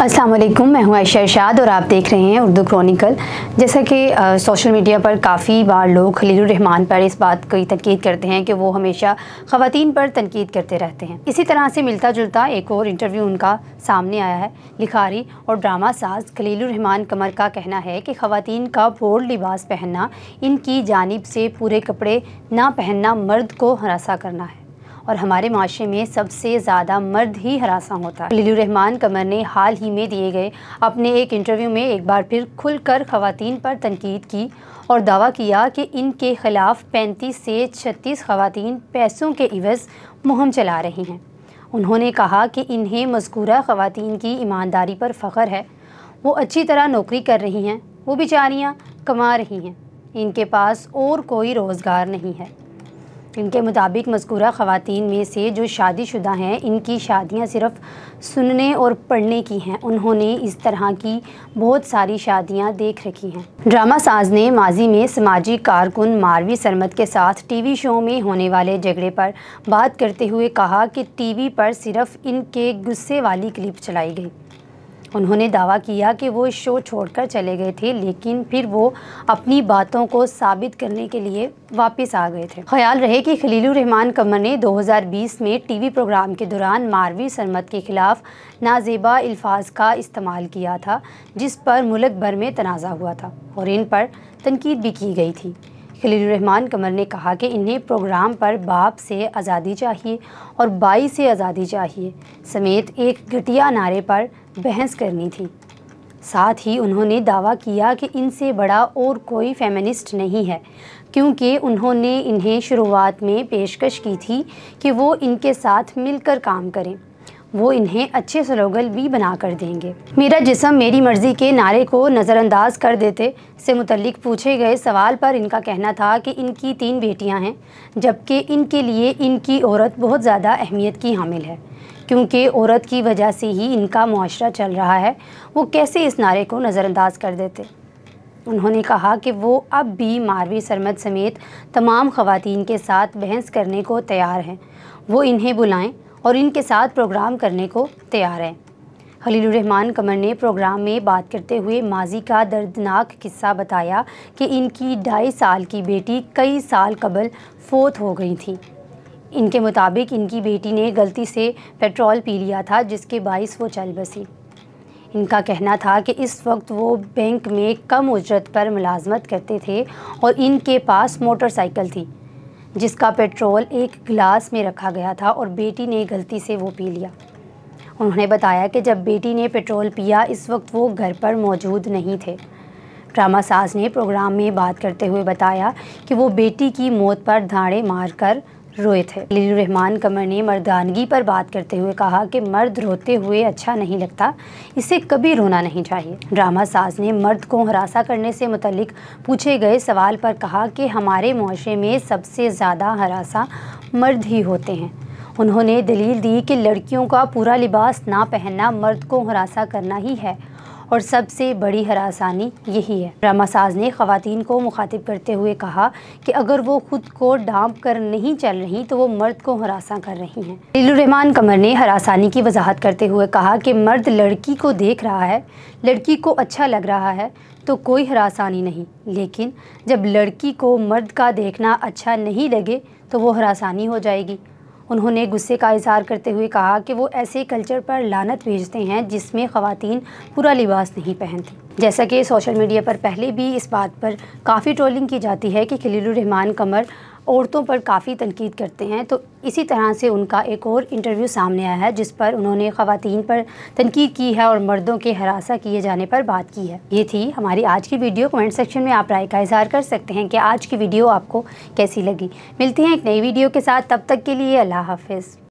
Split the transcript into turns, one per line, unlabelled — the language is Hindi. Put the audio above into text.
अस्सलाम वालेकुम मैं हूं आयशा इरशाद और आप देख रहे हैं उर्दू क्रॉनिकल जैसा कि सोशल मीडिया पर काफ़ी बार लोग खलील रहमान पर इस बात की तनकीद करते हैं कि वो हमेशा ख़वातीन पर तनकीद करते रहते हैं इसी तरह से मिलता जुलता एक और इंटरव्यू उनका सामने आया है लिखारी और ड्रामा साज खलील रहमान कमर का कहना है कि ख़वातीन का बोर्ड लिबास पहनना इनकी जानब से पूरे कपड़े ना पहनना मर्द को हरासा करना है और हमारे माशरे में सबसे ज़्यादा मर्द ही हरासा होता है रहमान कमर ने हाल ही में दिए गए अपने एक इंटरव्यू में एक बार फिर खुल कर खुतिन पर तनकीद की और दावा किया कि इनके खिलाफ पैंतीस से छत्तीस खवतिन पैसों के इवज़ मुहम चला रही हैं उन्होंने कहा कि इन्हें मजकूरा खवतिन की ईमानदारी पर फ़ख्र है वो अच्छी तरह नौकरी कर रही हैं वो बेचारियाँ कमा रही हैं इनके पास और कोई रोज़गार नहीं है इनके मुताबिक मذकूरा ख़वातीन में से जो शादीशुदा हैं इनकी शादियां सिर्फ सुनने और पढ़ने की हैं उन्होंने इस तरह की बहुत सारी शादियां देख रखी हैं ड्रामा साज ने माजी में समाजी कारकुन मारवी सरमत के साथ टीवी शो में होने वाले झगड़े पर बात करते हुए कहा कि टीवी पर सिर्फ इनके गुस्से वाली क्लिप चलाई गई उन्होंने दावा किया कि वो शो छोड़कर चले गए थे लेकिन फिर वो अपनी बातों को साबित करने के लिए वापस आ गए थे ख्याल रहे कि खलील रहमान कमर ने 2020 में टीवी प्रोग्राम के दौरान मारवी सरमत के खिलाफ नाजेबा अल्फाज का इस्तेमाल किया था जिस पर मुल्क भर में तनाज़ा हुआ था और इन पर तनकीद भी की गई थी खलीलरहमान कमर ने कहा कि इन्हें प्रोग्राम पर बाप से आज़ादी चाहिए और बाई से आज़ादी चाहिए समेत एक घटिया नारे पर बहस करनी थी साथ ही उन्होंने दावा किया कि इनसे बड़ा और कोई फेमिनिस्ट नहीं है क्योंकि उन्होंने इन्हें शुरुआत में पेशकश की थी कि वो इनके साथ मिलकर काम करें वो इन्हें अच्छे स्लोगन भी बना कर देंगे मेरा जिसम मेरी मर्ज़ी के नारे को नज़रअंदाज कर देते से मुतलिक पूछे गए सवाल पर इनका कहना था कि इनकी तीन बेटियां हैं जबकि इनके लिए इनकी औरत बहुत ज़्यादा अहमियत की हामिल है क्योंकि औरत की वजह से ही इनका मुआरा चल रहा है वो कैसे इस नारे को नज़रअंदाज कर देते उन्होंने कहा कि वो अब भी मारवी सरमद समेत तमाम खुवान के साथ बहस करने को तैयार हैं वो इन्हें बुलाएं और इनके साथ प्रोग्राम करने को तैयार हैं रहमान कमर ने प्रोग्राम में बात करते हुए माजी का दर्दनाक किस्सा बताया कि इनकी ढाई साल की बेटी कई साल कबल फोत हो गई थी इनके मुताबिक इनकी बेटी ने गलती से पेट्रोल पी लिया था जिसके बायस वो चल बसी इनका कहना था कि इस वक्त वो बैंक में कम उजरत पर मुलाजमत करते थे और इनके पास मोटरसाइकिल थी जिसका पेट्रोल एक गिलास में रखा गया था और बेटी ने गलती से वो पी लिया उन्होंने बताया कि जब बेटी ने पेट्रोल पिया इस वक्त वो घर पर मौजूद नहीं थे ड्रामा साज ने प्रोग्राम में बात करते हुए बताया कि वो बेटी की मौत पर धाड़े मारकर रोए थे रहमान कमर ने मर्दानगी पर बात करते हुए कहा कि मर्द रोते हुए अच्छा नहीं लगता इसे कभी रोना नहीं चाहिए ड्रामा साज ने मर्द को हरासा करने से मुतलिक पूछे गए सवाल पर कहा कि हमारे माशरे में सबसे ज़्यादा हरासा मर्द ही होते हैं उन्होंने दलील दी कि लड़कियों का पूरा लिबास ना पहनना मर्द को हरासा करना ही है और सबसे बड़ी हरासानी यही है साज ने ख़वान को मुखातिब करते हुए कहा कि अगर वो खुद को डांप कर नहीं चल रही तो वो मर्द को हरासा कर रही हैं लीलुरहमान कमर ने हरासानी की वजाहत करते हुए कहा कि मर्द लड़की को देख रहा है लड़की को अच्छा लग रहा है तो कोई हरासानी नहीं लेकिन जब लड़की को मर्द का देखना अच्छा नहीं लगे तो वो हरासानी हो जाएगी उन्होंने गुस्से का इजहार करते हुए कहा कि वो ऐसे कल्चर पर लानत भेजते हैं जिसमें खुतिन पूरा लिबास नहीं पहनती जैसा कि सोशल मीडिया पर पहले भी इस बात पर काफ़ी ट्रोलिंग की जाती है कि खलील रहमान कमर औरतों पर काफ़ी तनकीद करते हैं तो इसी तरह से उनका एक और इंटरव्यू सामने आया है जिस पर उन्होंने ख़वातीन पर तनकीद की है और मर्दों के हरासा किए जाने पर बात की है ये थी हमारी आज की वीडियो कमेंट सेक्शन में आप राय का इजहार कर सकते हैं कि आज की वीडियो आपको कैसी लगी मिलती हैं एक नई वीडियो के साथ तब तक के लिए अल्लाह हाफिज़